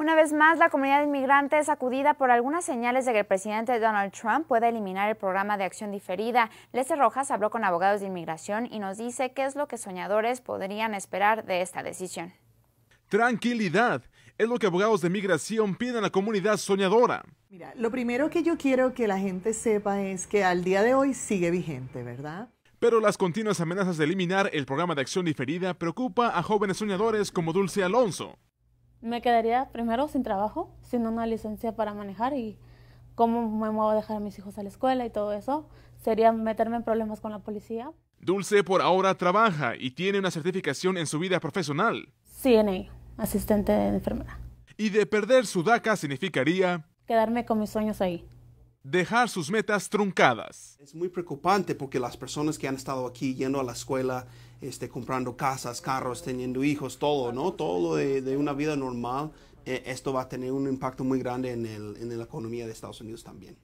Una vez más, la comunidad inmigrante es acudida por algunas señales de que el presidente Donald Trump puede eliminar el programa de acción diferida. Lester Rojas habló con abogados de inmigración y nos dice qué es lo que soñadores podrían esperar de esta decisión. Tranquilidad es lo que abogados de inmigración piden a la comunidad soñadora. Mira, lo primero que yo quiero que la gente sepa es que al día de hoy sigue vigente, ¿verdad? Pero las continuas amenazas de eliminar el programa de acción diferida preocupa a jóvenes soñadores como Dulce Alonso me quedaría primero sin trabajo, sin una licencia para manejar y cómo me muevo a dejar a mis hijos a la escuela y todo eso. Sería meterme en problemas con la policía. Dulce por ahora trabaja y tiene una certificación en su vida profesional. CNA, asistente de enfermera. Y de perder su DACA significaría... Quedarme con mis sueños ahí dejar sus metas truncadas. Es muy preocupante porque las personas que han estado aquí yendo a la escuela, este, comprando casas, carros, teniendo hijos, todo, ¿no? Todo de, una vida normal, eh, esto va a tener un impacto muy grande en, el, en la economía de Estados Unidos también.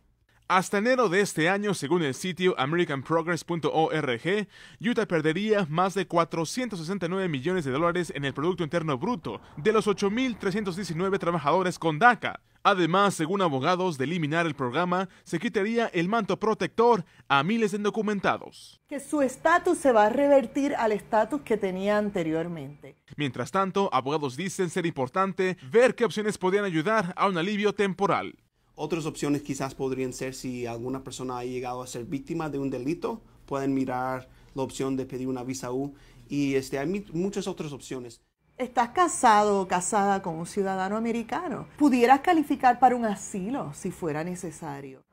Hasta enero de este año, según el sitio AmericanProgress.org, Utah perdería más de 469 millones de dólares en el Producto Interno Bruto de los 8.319 trabajadores con DACA. Además, según abogados, de eliminar el programa se quitaría el manto protector a miles de indocumentados. Que su estatus se va a revertir al estatus que tenía anteriormente. Mientras tanto, abogados dicen ser importante ver qué opciones podrían ayudar a un alivio temporal. Otras opciones quizás podrían ser si alguna persona ha llegado a ser víctima de un delito, pueden mirar la opción de pedir una visa U y este, hay muchas otras opciones. Estás casado o casada con un ciudadano americano. Pudieras calificar para un asilo si fuera necesario.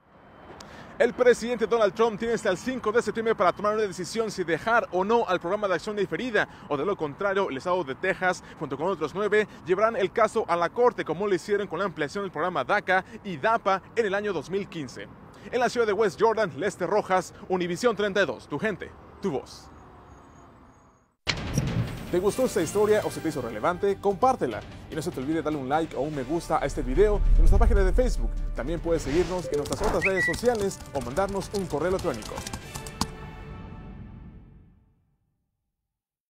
El presidente Donald Trump tiene hasta el 5 de septiembre para tomar una decisión si dejar o no al programa de acción diferida o de lo contrario el estado de Texas junto con otros nueve llevarán el caso a la corte como lo hicieron con la ampliación del programa DACA y DAPA en el año 2015. En la ciudad de West Jordan, Lester Rojas, Univisión 32, tu gente, tu voz. ¿Te gustó esta historia o se te hizo relevante? Compártela. Y no se te olvide darle un like o un me gusta a este video en nuestra página de Facebook. También puedes seguirnos en nuestras otras redes sociales o mandarnos un correo electrónico.